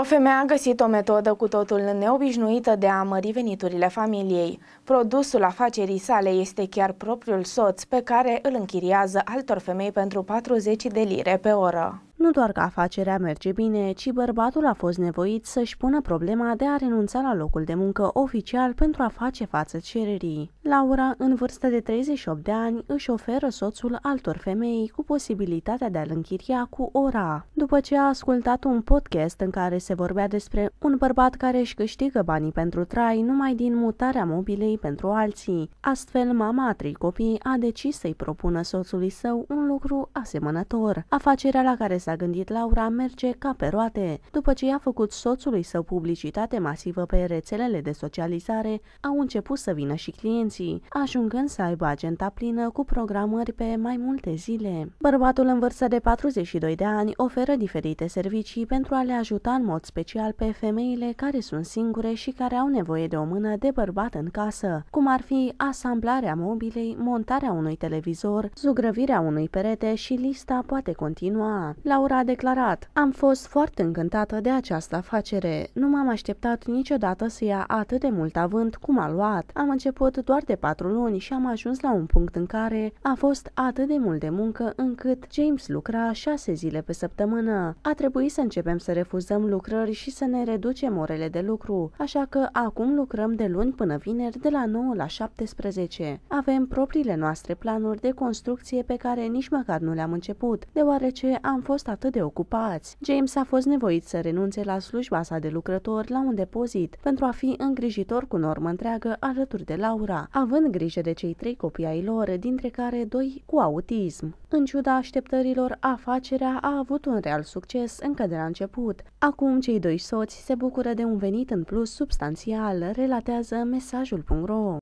O femeie a găsit o metodă cu totul neobișnuită de a mări veniturile familiei. Produsul afacerii sale este chiar propriul soț pe care îl închiriază altor femei pentru 40 de lire pe oră. Nu doar că afacerea merge bine, ci bărbatul a fost nevoit să-și pună problema de a renunța la locul de muncă oficial pentru a face față cererii. Laura, în vârstă de 38 de ani, își oferă soțul altor femei cu posibilitatea de a-l închiria cu ora. După ce a ascultat un podcast în care se vorbea despre un bărbat care își câștigă banii pentru trai numai din mutarea mobilei pentru alții, astfel mama a trei copii a decis să-i propună soțului său un lucru asemănător. Afacerea la care s-a gândit Laura, merge ca pe roate. După ce i-a făcut soțului său publicitate masivă pe rețelele de socializare, au început să vină și clienții, ajungând să aibă agenda plină cu programări pe mai multe zile. Bărbatul în vârstă de 42 de ani oferă diferite servicii pentru a le ajuta în mod special pe femeile care sunt singure și care au nevoie de o mână de bărbat în casă, cum ar fi asamblarea mobilei, montarea unui televizor, zugrăvirea unui perete și lista poate continua. La Laura a declarat Am fost foarte încântată de această afacere. Nu m-am așteptat niciodată să ia atât de mult avânt cum a luat. Am început doar de patru luni și am ajuns la un punct în care a fost atât de mult de muncă încât James lucra șase zile pe săptămână. A trebuit să începem să refuzăm lucrări și să ne reducem orele de lucru, așa că acum lucrăm de luni până vineri de la 9 la 17. Avem propriile noastre planuri de construcție pe care nici măcar nu le-am început, deoarece am fost fost atât de ocupați. James a fost nevoit să renunțe la slujba sa de lucrător la un depozit pentru a fi îngrijitor cu normă întreagă alături de Laura, având grijă de cei trei copii ai lor, dintre care doi cu autism. În ciuda așteptărilor, afacerea a avut un real succes încă de la început. Acum cei doi soți se bucură de un venit în plus substanțial, relatează mesajul.ro.